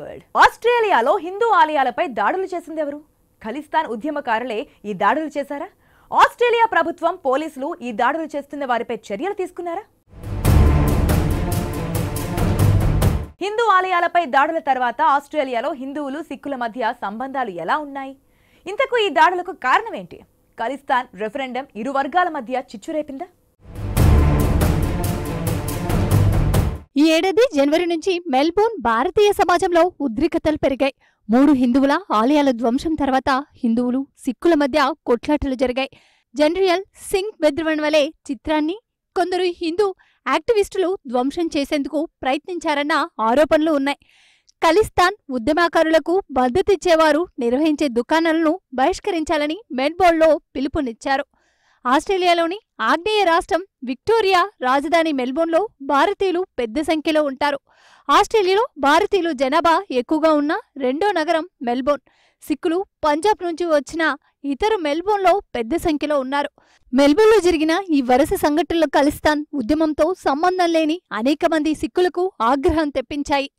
world ఆస్ట్రేలియాలో హిందూ ఆలయాలపై దాడులు చేసింది ఎవరు ఖలిస్తాన్ ఉద్యమకారులే ఈ దాడులు చేశారా ఆస్ట్రేలియా ప్రభుత్వం పోలీసులు ఈ దాడులు చేస్తున్న వారిపై చర్యలు తీసుకున్నారా హిందూ ఆలయాలపై దాడుల తర్వాత ఆస్ట్రేలియాలో హిందువులు సిక్కుల మధ్య సంబంధాలు ఎలా ఉన్నాయి ఇంతకు ఈ దాడులకు కారణమేంటి ఖలిస్తాన్ రెఫరెండం ఇరు వర్గాల మధ్య చిచ్చు ఈ ఏడాది జనవరి నుంచి మెల్బోర్న్ భారతీయ సమాజంలో ఉద్రిక్తతలు పెరిగాయి మూడు హిందువుల ఆలయాల ధ్వంసం తర్వాత హిందువులు సిక్కుల మధ్య కొట్లాటలు జరిగాయి జనరల్ సింగ్ బెద్రవన్ వలె చిత్రాన్ని కొందరు హిందూ యాక్టివిస్టులు ధ్వంసం చేసేందుకు ప్రయత్నించారన్న ఆరోపణలు ఉన్నాయి ఖలిస్తాన్ ఉద్యమాకారులకు మద్దతిచ్చేవారు నిర్వహించే దుకాణాలను బహిష్కరించాలని మెల్బోర్న్లో పిలుపునిచ్చారు ఆస్ట్రేలియాలోని ఆగ్నేయ రాష్ట్రం విక్టోరియా రాజధాని మెల్బోర్న్లో భారతీయులు పెద్ద సంఖ్యలో ఉంటారు ఆస్ట్రేలియాలో భారతీయులు జనాభా ఎక్కువగా ఉన్న రెండో నగరం మెల్బోర్న్ సిక్కులు పంజాబ్ నుంచి వచ్చిన ఇతరు మెల్బోర్న్లో పెద్ద సంఖ్యలో ఉన్నారు మెల్బోర్న్లో జరిగిన ఈ వరుస సంఘటనలు కలిస్తాన్ ఉద్యమంతో సంబంధం లేని అనేక మంది సిక్కులకు ఆగ్రహం తెప్పించాయి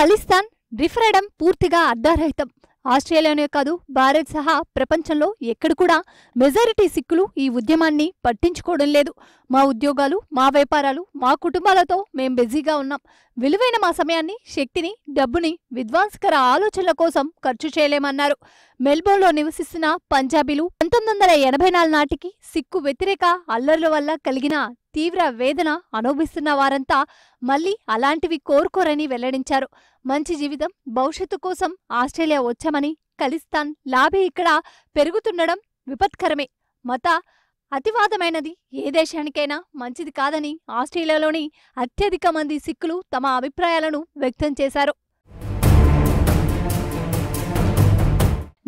కలిస్తాన్ రిఫరడం పూర్తిగా అర్ధరహితం ఆస్ట్రేలియానే కాదు భారత్ సహా ప్రపంచంలో ఎక్కడ కూడా మెజారిటీ సిక్కులు ఈ ఉద్యమాన్ని పట్టించుకోవడం లేదు మా ఉద్యోగాలు మా వ్యాపారాలు మా కుటుంబాలతో మేం బిజీగా ఉన్నాం విలువైన మా సమయాన్ని శక్తిని డబ్బుని విధ్వంసకర ఆలోచనల కోసం ఖర్చు చేయలేమన్నారు మెల్బోర్న్లో నివసిస్తున్న పంజాబీలు పంతొమ్మిది వందల ఎనభై నాలుగు నాటికి సిక్కు వ్యతిరేక అల్లర్ల వల్ల కలిగిన తీవ్ర వేదన అనుభవిస్తున్న వారంతా మళ్లీ అలాంటివి కోరుకోరని వెల్లడించారు మంచి జీవితం భవిష్యత్తు కోసం ఆస్ట్రేలియా వచ్చామని కలిస్తాన్ లాభే ఇక్కడ పెరుగుతుండడం విపత్కరమే మత అతివాదమైనది ఏ దేశానికైనా మంచిది కాదని ఆస్ట్రేలియాలోని అత్యధిక మంది సిక్కులు తమ అభిప్రాయాలను వ్యక్తం చేశారు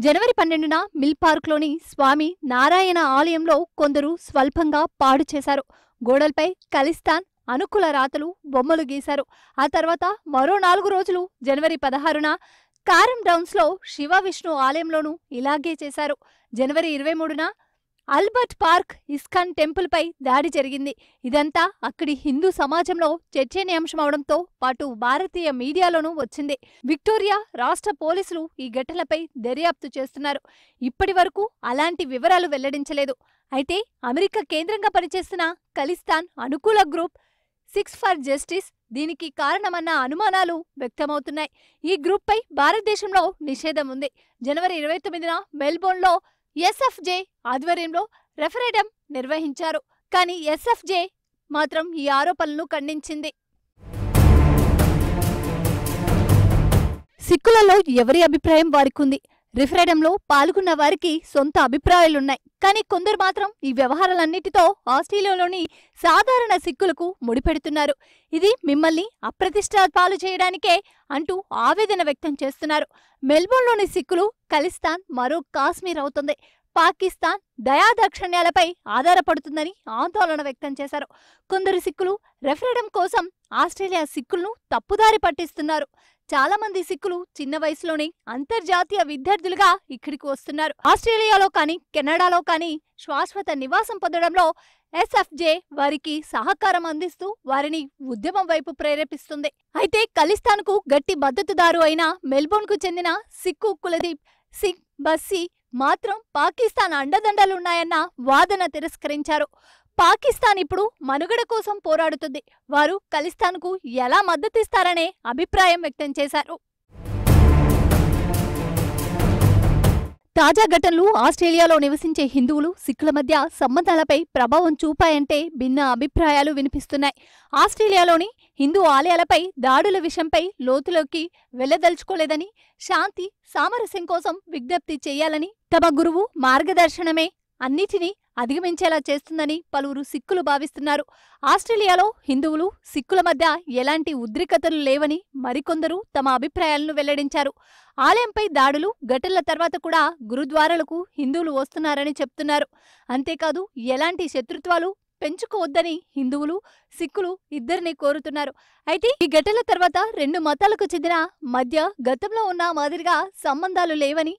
జనవరి పన్నెండున మిల్ పార్క్లోని స్వామి నారాయణ ఆలయంలో కొందరు స్వల్పంగా పాడు చేశారు గోడలపై ఖలిస్తాన్ అనుకూల రాతలు బొమ్మలు గీశారు ఆ తర్వాత మరో నాలుగు రోజులు జనవరి పదహారున కారం డౌన్స్లో శివ విష్ణు ఆలయంలోనూ ఇలాగే చేశారు జనవరి ఇరవై మూడున అల్బర్ట్ పార్క్ ఇస్కాన్ టెంపుల్పై దాడి జరిగింది ఇదంతా అక్కడి హిందూ సమాజంలో చర్చనీయాంశం అవడంతో పాటు భారతీయ మీడియాలోనూ వచ్చింది విక్టోరియా రాష్ట్ర పోలీసులు ఈ ఘటనపై దర్యాప్తు చేస్తున్నారు ఇప్పటి అలాంటి వివరాలు వెల్లడించలేదు అయితే అమెరికా కేంద్రంగా పనిచేస్తున్న ఖలిస్తాన్ అనుకూల గ్రూప్ సిక్స్ ఫర్ జస్టిస్ దీనికి కారణమన్న అనుమానాలు వ్యక్తమవుతున్నాయి ఈ గ్రూప్పై భారతదేశంలో నిషేధం ఉంది జనవరి ఇరవై తొమ్మిదిన మెల్బోర్న్లో ఎస్ఎఫ్జే ఆధ్వర్యంలో రెఫరేడం నిర్వహించారు కానీ ఎస్ఎఫ్జే మాత్రం ఈ ఆరోపణలను ఖండించింది సిక్కులలో ఎవరి అభిప్రాయం వారికుంది రిఫరెండంలో పాల్గొన్న వారికి సొంత అభిప్రాయాలున్నాయి కానీ కొందరు మాత్రం ఈ వ్యవహారాలన్నిటితో ఆస్ట్రేలియాలోని సాధారణ సిక్కులకు ముడిపెడుతున్నారు ఇది మిమ్మల్ని అప్రతిష్ట పాలు చేయడానికే అంటూ ఆవేదన వ్యక్తం చేస్తున్నారు మెల్బోర్న్లోని సిక్కులు ఖలిస్తాన్ మరో కాశ్మీర్ అవుతుంది పాకిస్తాన్ దయాదాక్షిణ్యాలపై ఆధారపడుతుందని ఆందోళన వ్యక్తం చేశారు కొందరు సిక్కులు రెఫరెండం కోసం ఆస్ట్రేలియా సిక్కులను తప్పుదారి పట్టిస్తున్నారు చాలా మంది సిక్కులు చిన్న వయసులోనే అంతర్జాతీయ విద్యార్థులుగా ఇక్కడికి వస్తున్నారు ఆస్ట్రేలియాలో కానీ కెనడాలో కానీ శాశ్వత నివాసం పొందడంలో ఎస్ఎఫ్జే వారికి సహకారం అందిస్తూ వారిని ఉద్యమం వైపు ప్రేరేపిస్తుంది అయితే ఖలిస్తాన్కు గట్టి మద్దతుదారు అయిన మెల్బోర్న్కు చెందిన సిక్కు కులదీప్ సింగ్ బస్సీ మాత్రం పాకిస్తాన్ అండదండలున్నాయన్న వాదన తిరస్కరించారు పాకిస్తాన్ ఇప్పుడు మనుగడ కోసం పోరాడుతుంది వారు ఖలిస్తాన్కు ఎలా మద్దతిస్తారనే అభిప్రాయం వ్యక్తం చేశారు తాజా ఘటనలు ఆస్ట్రేలియాలో నివసించే హిందువులు సిక్కుల మధ్య సంబంధాలపై ప్రభావం చూపాయంటే భిన్న అభిప్రాయాలు వినిపిస్తున్నాయి ఆస్ట్రేలియాలోని హిందూ ఆలయాలపై దాడుల విషయంపై లోతులోకి వెళ్లదలుచుకోలేదని శాంతి సామరస్యం కోసం విజ్ఞప్తి చేయాలని తమ గురువు మార్గదర్శనమే అన్నిటినీ అధిగమించేలా చేస్తుందని పలువురు సిక్కులు భావిస్తున్నారు ఆస్ట్రేలియాలో హిందువులు సిక్కుల మధ్య ఎలాంటి ఉద్రిక్తతలు లేవని మరికొందరు తమ అభిప్రాయాలను వెల్లడించారు ఆలయంపై దాడులు ఘటనల తర్వాత కూడా గురుద్వారాలకు హిందువులు వస్తున్నారని చెప్తున్నారు అంతేకాదు ఎలాంటి శత్రుత్వాలు పెంచుకోవద్దని హిందువులు సిక్కులు ఇద్దరిని కోరుతున్నారు అయితే ఈ ఘటనల తర్వాత రెండు మతాలకు చెందిన మధ్య గతంలో ఉన్న మాదిరిగా సంబంధాలు లేవని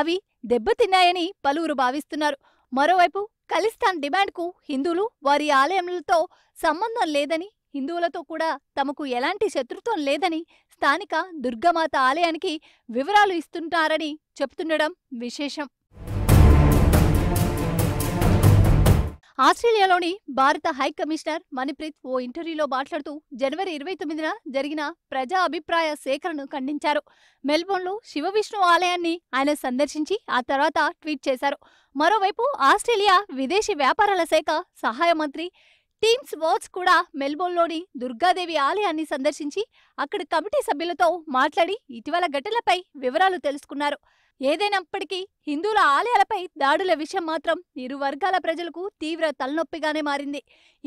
అవి దెబ్బతిన్నాయని పలువురు భావిస్తున్నారు మరోవైపు ఖలిస్తాన్ డిమాండ్కు హిందువులు వారి ఆలయములతో సంబంధం లేదని హిందువులతో కూడా తమకు ఎలాంటి శత్రుత్వం లేదని స్థానిక దుర్గమాత ఆలయానికి వివరాలు ఇస్తుంటారని చెప్తుండడం విశేషం ఆస్ట్రేలియాలోని భారత హై కమిషనర్ మణిప్రీత్ ఓ ఇంటర్వ్యూలో మాట్లాడుతూ జనవరి ఇరవై తొమ్మిదిన జరిగిన ప్రజా అభిప్రాయ సేకరణను ఖండించారు మెల్బోర్న్లో శివవిష్ణు ఆలయాన్ని ఆయన సందర్శించి ఆ తర్వాత ట్వీట్ చేశారు మరోవైపు ఆస్ట్రేలియా విదేశీ వ్యాపారాల శాఖ సహాయ మంత్రి టీమ్స్ స్పోర్ట్స్ కూడా మెల్బోర్న్లోని దుర్గాదేవి ఆలయాన్ని సందర్శించి అక్కడి కమిటీ సభ్యులతో మాట్లాడి ఇటీవల ఘటనలపై వివరాలు తెలుసుకున్నారు ఏదైనప్పటికీ హిందువుల ఆలయాలపై దాడుల విషయం మాత్రం ఇరు వర్గాల ప్రజలకు తీవ్ర తలనొప్పిగానే మారింది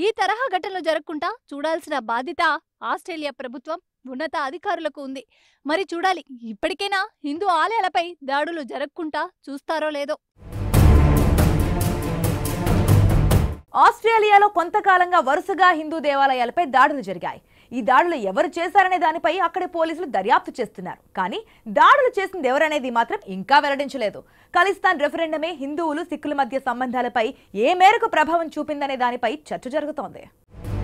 ఈ తరహా ఘటనలు జరగకుండా చూడాల్సిన బాధ్యత ఆస్ట్రేలియా ప్రభుత్వం ఉన్నత అధికారులకు ఉంది మరి చూడాలి ఇప్పటికైనా హిందూ ఆలయాలపై దాడులు జరగకుండా చూస్తారో లేదో ఆస్ట్రేలియాలో కొంతకాలంగా వరుసగా హిందూ దేవాలయాలపై దాడులు జరిగాయి ఈ దాడులు ఎవరు చేశారనే దానిపై అక్కడి పోలీసులు దర్యాప్తు చేస్తున్నారు కానీ దాడులు చేసింది ఎవరనేది మాత్రం ఇంకా వెల్లడించలేదు ఖలిస్తాన్ రెఫరెండమే హిందువులు సిక్కుల మధ్య సంబంధాలపై ఏ మేరకు ప్రభావం చూపిందనే దానిపై చర్చ జరుగుతోంది